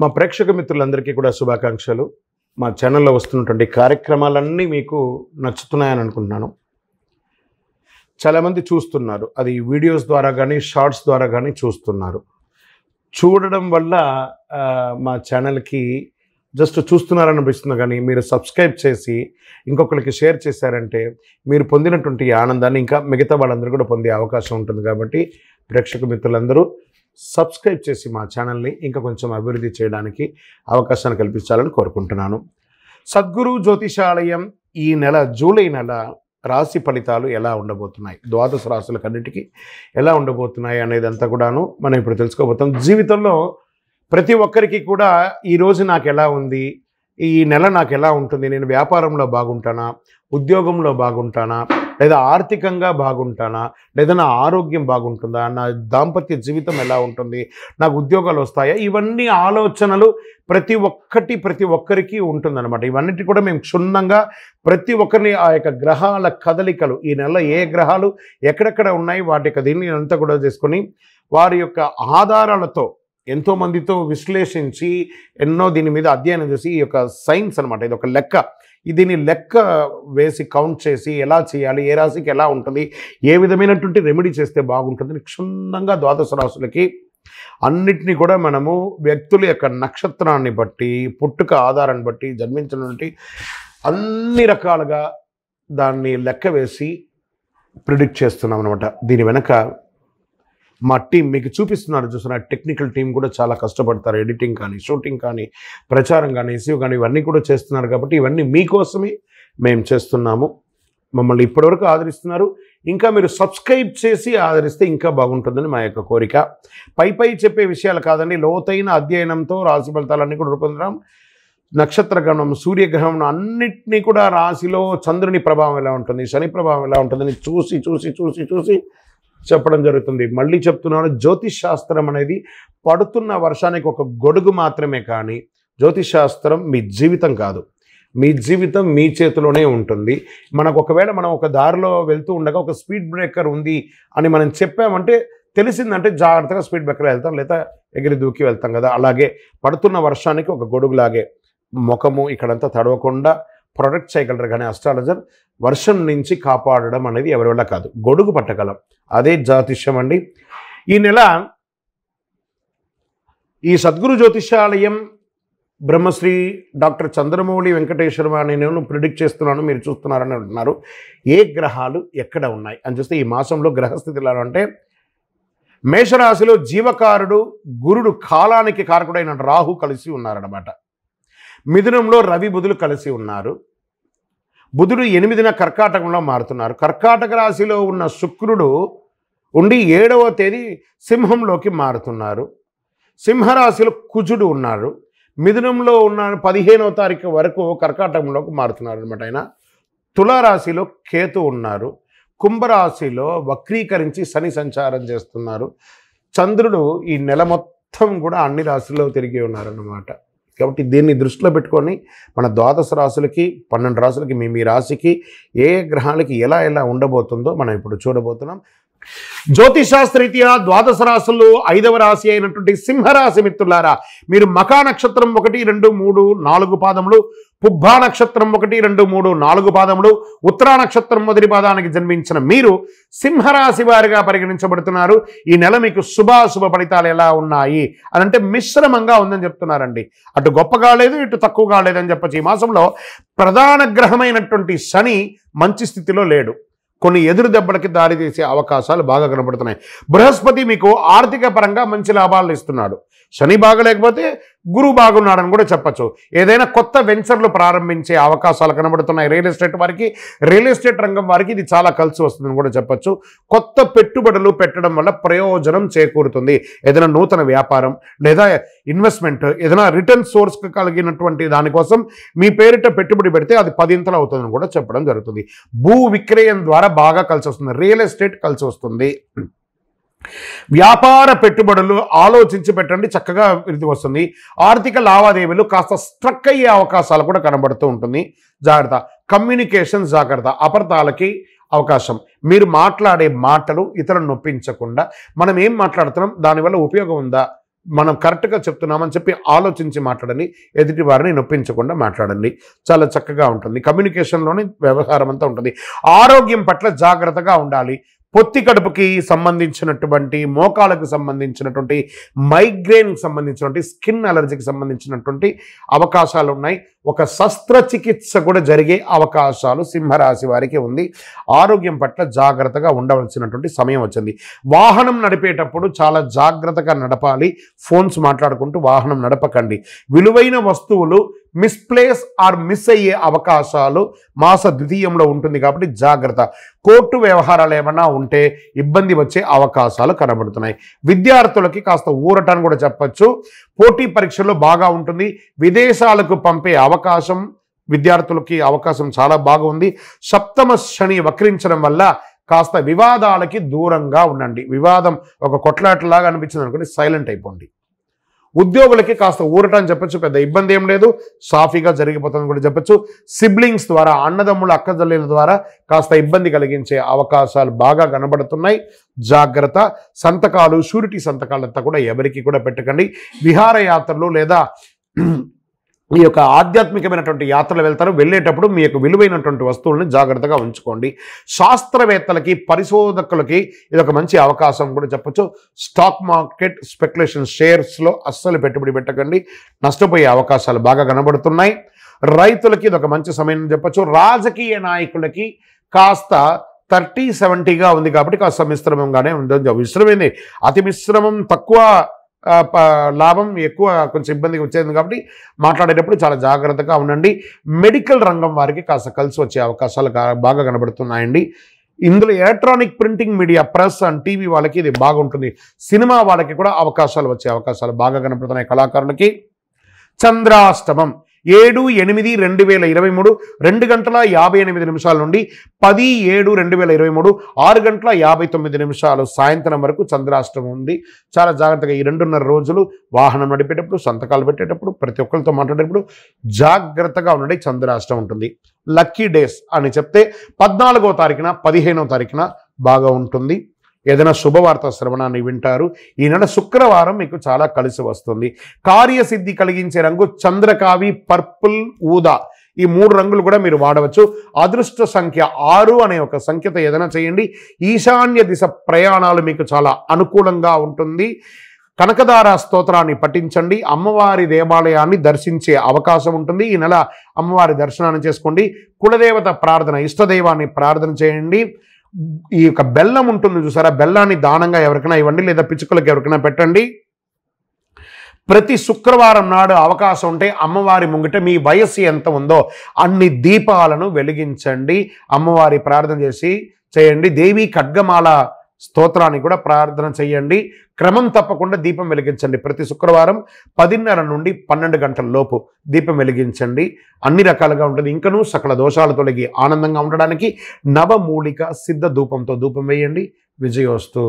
మా ప్రేక్షక మిత్రులందరికీ కూడా శుభాకాంక్షలు మా ఛానల్లో వస్తున్నటువంటి కార్యక్రమాలన్నీ మీకు నచ్చుతున్నాయని అనుకుంటున్నాను చాలామంది చూస్తున్నారు అది వీడియోస్ ద్వారా కానీ షార్ట్స్ ద్వారా కానీ చూస్తున్నారు చూడడం వల్ల మా ఛానల్కి జస్ట్ చూస్తున్నారని అనిపిస్తుంది కానీ మీరు సబ్స్క్రైబ్ చేసి ఇంకొకరికి షేర్ చేశారంటే మీరు పొందినటువంటి ఆనందాన్ని ఇంకా మిగతా వాళ్ళందరూ కూడా పొందే అవకాశం ఉంటుంది కాబట్టి ప్రేక్షక మిత్రులందరూ సబ్స్క్రైబ్ చేసి మా ఛానల్ని ఇంకా కొంచెం అభివృద్ధి చేయడానికి అవకాశాన్ని కల్పించాలని కోరుకుంటున్నాను సద్గురు జ్యోతిషాలయం ఈ నెల జూలై నెల రాశి ఫలితాలు ఎలా ఉండబోతున్నాయి ద్వాదశ రాశులకన్నిటికీ ఎలా ఉండబోతున్నాయి అనేదంతా కూడాను మనం ఇప్పుడు తెలుసుకోబోతాం జీవితంలో ప్రతి ఒక్కరికి కూడా ఈరోజు నాకు ఎలా ఉంది ఈ నెల నాకు ఎలా ఉంటుంది నేను వ్యాపారంలో బాగుంటానా ఉద్యోగంలో బాగుంటానా లేదా ఆర్థికంగా బాగుంటానా లేదా నా ఆరోగ్యం బాగుంటుందా నా దాంపత్య జీవితం ఎలా ఉంటుంది నాకు ఉద్యోగాలు వస్తాయా ఇవన్నీ ఆలోచనలు ప్రతి ఒక్కటి ప్రతి ఒక్కరికి ఉంటుందన్నమాట ఇవన్నిటి కూడా మేము క్షుణ్ణంగా ప్రతి ఒక్కరిని ఆ యొక్క గ్రహాల కదలికలు ఈ నెల ఏ గ్రహాలు ఎక్కడెక్కడ ఉన్నాయి వాటి యొక్క దీన్ని అంతా కూడా చేసుకొని వారి యొక్క ఆధారాలతో ఎంతోమందితో విశ్లేషించి ఎన్నో దీని మీద అధ్యయనం చేసి ఈ యొక్క సైన్స్ అనమాట ఇది ఒక లెక్క దీన్ని లెక్క వేసి కౌంట్ చేసి ఎలా చేయాలి ఏ రాశికి ఎలా ఉంటుంది ఏ విధమైనటువంటి రెమెడీ చేస్తే బాగుంటుంది క్షుణ్ణంగా ద్వాదశ రాశులకి అన్నిటినీ కూడా మనము వ్యక్తుల యొక్క నక్షత్రాన్ని బట్టి పుట్టుక ఆధారాన్ని బట్టి జన్మించినటువంటి అన్ని రకాలుగా దాన్ని లెక్క వేసి ప్రిడిక్ట్ చేస్తున్నాం అనమాట దీని వెనక మా టీం మీకు చూపిస్తున్నారు చూసిన టెక్నికల్ టీం కూడా చాలా కష్టపడతారు ఎడిటింగ్ కానీ షూటింగ్ కానీ ప్రచారం కానీ ఇష్యూ కానీ ఇవన్నీ కూడా చేస్తున్నారు కాబట్టి ఇవన్నీ మీకోసమే మేము చేస్తున్నాము మమ్మల్ని ఇప్పటివరకు ఆదరిస్తున్నారు ఇంకా మీరు సబ్స్క్రైబ్ చేసి ఆదరిస్తే ఇంకా బాగుంటుందని మా యొక్క కోరిక పై పై చెప్పే విషయాలు కాదండి లోతైన అధ్యయనంతో రాశి ఫలితాలన్నీ కూడా రూపొందడం నక్షత్ర గమనం సూర్యగ్రహణం అన్నిటినీ కూడా రాశిలో చంద్రుని ప్రభావం ఎలా ఉంటుంది శని ప్రభావం ఎలా ఉంటుందని చూసి చూసి చూసి చూసి చెప్పడం జరుగుతుంది మళ్ళీ చెప్తున్నాను జ్యోతిష్ శాస్త్రం అనేది పడుతున్న వర్షానికి ఒక గొడుగు మాత్రమే కానీ జ్యోతిష్ శాస్త్రం మీ జీవితం కాదు మీ జీవితం మీ చేతిలోనే ఉంటుంది మనకు ఒకవేళ మనం ఒక దారిలో వెళ్తూ ఉండగా ఒక స్పీడ్ బ్రేకర్ ఉంది అని మనం చెప్పామంటే తెలిసిందంటే జాగ్రత్తగా స్పీడ్ బ్రేకర్ వెళ్తాం లేదా ఎగిరి దూకి వెళ్తాం కదా అలాగే పడుతున్న వర్షానికి ఒక గొడుగులాగే ముఖము ఇక్కడంతా తడవకుండా ప్రొటెక్ట్ చేయగలరు కానీ అస్ట్రాలజర్ వర్షం నుంచి కాపాడడం అనేది ఎవరి వల్ల కాదు గొడుగు పట్టగలం అదే జ్యోతిష్యం అండి ఈ నెల ఈ సద్గురు జ్యోతిషాలయం బ్రహ్మశ్రీ డాక్టర్ చంద్రమౌళి వెంకటేశ్వర అని నేను ప్రిడిక్ట్ చేస్తున్నాను మీరు చూస్తున్నారని అంటున్నారు ఏ గ్రహాలు ఎక్కడ ఉన్నాయి అని చూస్తే ఈ మాసంలో ఎలా అంటే మేషరాశిలో జీవకారుడు గురుడు కాలానికి కారకుడైన రాహు కలిసి ఉన్నారన్నమాట మిథునంలో రవి బుధులు కలిసి ఉన్నారు బుధుడు ఎనిమిదిన కర్కాటకంలో మారుతున్నారు కర్కాటక రాశిలో ఉన్న శుక్రుడు ఉండి ఏడవ తేదీ సింహంలోకి మారుతున్నారు సింహరాశిలో కుజుడు ఉన్నారు మిథునంలో ఉన్న పదిహేనవ తారీఖు వరకు కర్కాటకంలోకి మారుతున్నారు అనమాట ఆయన తులారాశిలో కేతు ఉన్నారు కుంభరాశిలో వక్రీకరించి శని సంచారం చేస్తున్నారు చంద్రుడు ఈ నెల మొత్తం కూడా అన్ని రాశుల్లో తిరిగి ఉన్నారన్నమాట కాబట్టి దీన్ని దృష్టిలో పెట్టుకొని మన ద్వాదశ రాశులకి పన్నెండు రాశులకి మీ మీ రాశికి ఏ గ్రహాలకి ఎలా ఎలా ఉండబోతుందో మనం ఇప్పుడు చూడబోతున్నాం జ్యోతిషాస్త్రరీత్యా ద్వాదశ రాశులు ఐదవ రాశి అయినటువంటి సింహరాశి మిత్రులారా మీరు మకా నక్షత్రం ఒకటి రెండు మూడు నాలుగు పాదములు పుబ్బా నక్షత్రం ఒకటి రెండు మూడు నాలుగు పాదములు ఉత్తరా నక్షత్రం మొదటి పాదానికి జన్మించిన మీరు సింహరాశి వారిగా పరిగణించబడుతున్నారు ఈ నెల మీకు శుభాశుభ ఫలితాలు ఎలా ఉన్నాయి అదంటే మిశ్రమంగా ఉందని చెప్తున్నారండి అటు గొప్పగా లేదు ఇటు తక్కువగా లేదని చెప్పచ్చు ఈ మాసంలో ప్రధాన గ్రహమైనటువంటి శని మంచి స్థితిలో లేడు కొన్ని ఎదురు దెబ్బలకి దారితీసే అవకాశాలు బాగా కనబడుతున్నాయి బృహస్పతి మీకు ఆర్థిక పరంగా మంచి లాభాలను ఇస్తున్నాడు శని బాగలేకపోతే గురువు బాగున్నాడని కూడా చెప్పచ్చు ఏదైనా కొత్త వెంచర్లు ప్రారంభించే అవకాశాలు కనబడుతున్నాయి రియల్ ఎస్టేట్ వారికి రియల్ ఎస్టేట్ రంగం వారికి ఇది చాలా కలిసి వస్తుందని కూడా చెప్పచ్చు కొత్త పెట్టుబడులు పెట్టడం వల్ల ప్రయోజనం చేకూరుతుంది ఏదైనా నూతన వ్యాపారం లేదా ఇన్వెస్ట్మెంట్ ఏదైనా రిటర్న్ సోర్స్ కలిగినటువంటి దానికోసం మీ పేరిట పెట్టుబడి పెడితే అది పదింతలు అవుతుందని కూడా చెప్పడం జరుగుతుంది భూ విక్రయం ద్వారా బాగా కలిసి వస్తుంది రియల్ ఎస్టేట్ కలిసి వస్తుంది వ్యాపార పెట్టుబడులు ఆలోచించి పెట్టండి చక్కగా ఇది వస్తుంది ఆర్థిక లావాదేవీలు కాస్త స్ట్రక్ అయ్యే అవకాశాలు కూడా కనబడుతూ ఉంటుంది జాగ్రత్త కమ్యూనికేషన్ జాగ్రత్త అపర్థాలకి అవకాశం మీరు మాట్లాడే మాటలు ఇతరులను నొప్పించకుండా మనం ఏం మాట్లాడుతున్నాం దానివల్ల ఉపయోగం ఉందా మనం కరెక్ట్గా చెప్తున్నామని చెప్పి ఆలోచించి మాట్లాడండి ఎదుటి వారిని నొప్పించకుండా మాట్లాడండి చాలా చక్కగా ఉంటుంది కమ్యూనికేషన్లోనే వ్యవహారం అంతా ఉంటుంది ఆరోగ్యం పట్ల జాగ్రత్తగా ఉండాలి పొత్తి కడుపుకి సంబంధించినటువంటి మోకాలకు సంబంధించినటువంటి మైగ్రెయిన్కి సంబంధించినటువంటి స్కిన్ అలర్జీకి సంబంధించినటువంటి అవకాశాలు ఉన్నాయి ఒక శస్త్రచికిత్స కూడా జరిగే అవకాశాలు సింహరాశి వారికి ఉంది ఆరోగ్యం పట్ల జాగ్రత్తగా ఉండవలసినటువంటి సమయం వచ్చింది వాహనం నడిపేటప్పుడు చాలా జాగ్రత్తగా నడపాలి ఫోన్స్ మాట్లాడుకుంటూ వాహనం నడపకండి విలువైన వస్తువులు మిస్ప్లేస్ ఆర్ మిస్ అయ్యే అవకాశాలు మాస ద్వితీయంలో ఉంటుంది కాబట్టి జాగ్రత్త కోర్టు వ్యవహారాలు ఏమైనా ఉంటే ఇబ్బంది వచ్చే అవకాశాలు కనబడుతున్నాయి విద్యార్థులకి కాస్త ఊరటాన్ని కూడా చెప్పచ్చు పోటీ పరీక్షల్లో బాగా ఉంటుంది విదేశాలకు పంపే అవకాశం విద్యార్థులకి అవకాశం చాలా బాగా ఉంది సప్తమ శని వక్రించడం వల్ల కాస్త వివాదాలకి దూరంగా ఉండండి వివాదం ఒక కొట్లాటలాగా అనిపించింది అనుకోండి సైలెంట్ అయిపోండి ఉద్యోగులకి కాస్త ఊరటం అని చెప్పచ్చు పెద్ద ఇబ్బంది ఏం లేదు సాఫీగా జరిగిపోతుందని కూడా చెప్పచ్చు సిబ్లింగ్స్ ద్వారా అన్నదమ్ముల అక్కజల్లీల ద్వారా కాస్త ఇబ్బంది కలిగించే అవకాశాలు బాగా కనబడుతున్నాయి జాగ్రత్త సంతకాలు షూరిటీ సంతకాలంతా కూడా ఎవరికి కూడా పెట్టకండి విహారయాత్రలు లేదా ఈ యొక్క ఆధ్యాత్మికమైనటువంటి యాత్రలు వెళ్తారు వెళ్ళేటప్పుడు మీ యొక్క విలువైనటువంటి వస్తువులను జాగ్రత్తగా ఉంచుకోండి శాస్త్రవేత్తలకి పరిశోధకులకి ఇది ఒక మంచి అవకాశం కూడా చెప్పచ్చు స్టాక్ మార్కెట్ స్పెక్యులేషన్ షేర్స్లో అస్సలు పెట్టుబడి పెట్టకండి నష్టపోయే అవకాశాలు బాగా కనబడుతున్నాయి రైతులకి ఇది ఒక మంచి సమయం చెప్పచ్చు రాజకీయ నాయకులకి కాస్త థర్టీ సెవెంటీగా ఉంది కాబట్టి కాస్త మిశ్రమంగానే ఉంది మిశ్రమైంది అతి మిశ్రమం తక్కువ లాభం ఎక్కువ కొంచెం ఇబ్బందిగా వచ్చేది కాబట్టి మాట్లాడేటప్పుడు చాలా జాగ్రత్తగా ఉండండి మెడికల్ రంగం వారికి కాస్త కలిసి వచ్చే అవకాశాలు బాగా కనబడుతున్నాయండి ఇందులో electronic printing media press and TV వాళ్ళకి ఇది బాగుంటుంది సినిమా వాళ్ళకి కూడా అవకాశాలు వచ్చే అవకాశాలు బాగా కనపడుతున్నాయి కళాకారులకి చంద్రాష్టమం ఏడు ఎనిమిది రెండు వేల ఇరవై మూడు రెండు గంటల యాభై ఎనిమిది నిమిషాల నుండి పది ఏడు రెండు వేల ఇరవై మూడు ఆరు గంటల యాభై తొమ్మిది నిమిషాలు సాయంత్రం వరకు చంద్రాష్టమం ఉంది చాలా జాగ్రత్తగా ఈ రెండున్నర రోజులు వాహనం నడిపేటప్పుడు సంతకాలు పెట్టేటప్పుడు ప్రతి ఒక్కరితో మాట్లాడేటప్పుడు జాగ్రత్తగా ఉండే చంద్రాష్టం ఉంటుంది లక్కీ డేస్ అని చెప్తే పద్నాలుగో తారీఖున పదిహేనో తారీఖున బాగా ఉంటుంది ఏదైనా శుభవార్త శ్రవణాన్ని వింటారు ఈ నెల శుక్రవారం మీకు చాలా కలిసి వస్తుంది కార్యసిద్ధి కలిగించే రంగు చంద్రకావి పర్పుల్ ఊదా ఈ మూడు రంగులు కూడా మీరు వాడవచ్చు అదృష్ట సంఖ్య ఆరు అనే ఒక సంఖ్యతో ఏదైనా చేయండి ఈశాన్య దిశ ప్రయాణాలు మీకు చాలా అనుకూలంగా ఉంటుంది కనకదార స్తోత్రాన్ని పఠించండి అమ్మవారి దేవాలయాన్ని దర్శించే అవకాశం ఉంటుంది ఈ నెల అమ్మవారి దర్శనాన్ని చేసుకోండి కులదేవత ప్రార్థన ఇష్టదైవాన్ని ప్రార్థన చేయండి ఈ యొక్క బెల్లం ఉంటుంది చూసారా బెల్లాన్ని దానంగా ఎవరికైనా ఇవ్వండి లేదా పిచ్చుకలకు ఎవరికైనా పెట్టండి ప్రతి శుక్రవారం నాడు అవకాశం ఉంటే అమ్మవారి ముంగిట మీ వయస్సు ఎంత ఉందో అన్ని దీపాలను వెలిగించండి అమ్మవారి ప్రార్థన చేసి చేయండి దేవి ఖడ్గమాల స్తోత్రాన్ని కూడా ప్రార్థన చేయండి క్రమం తప్పకుండా దీపం వెలిగించండి ప్రతి శుక్రవారం పదిన్నర నుండి పన్నెండు గంటల లోపు దీపం వెలిగించండి అన్ని రకాలుగా ఉంటుంది ఇంకనూ సకల దోషాలు తొలగి ఆనందంగా ఉండడానికి నవమూలిక సిద్ధ ధూపంతో ధూపం వేయండి విజయోస్తు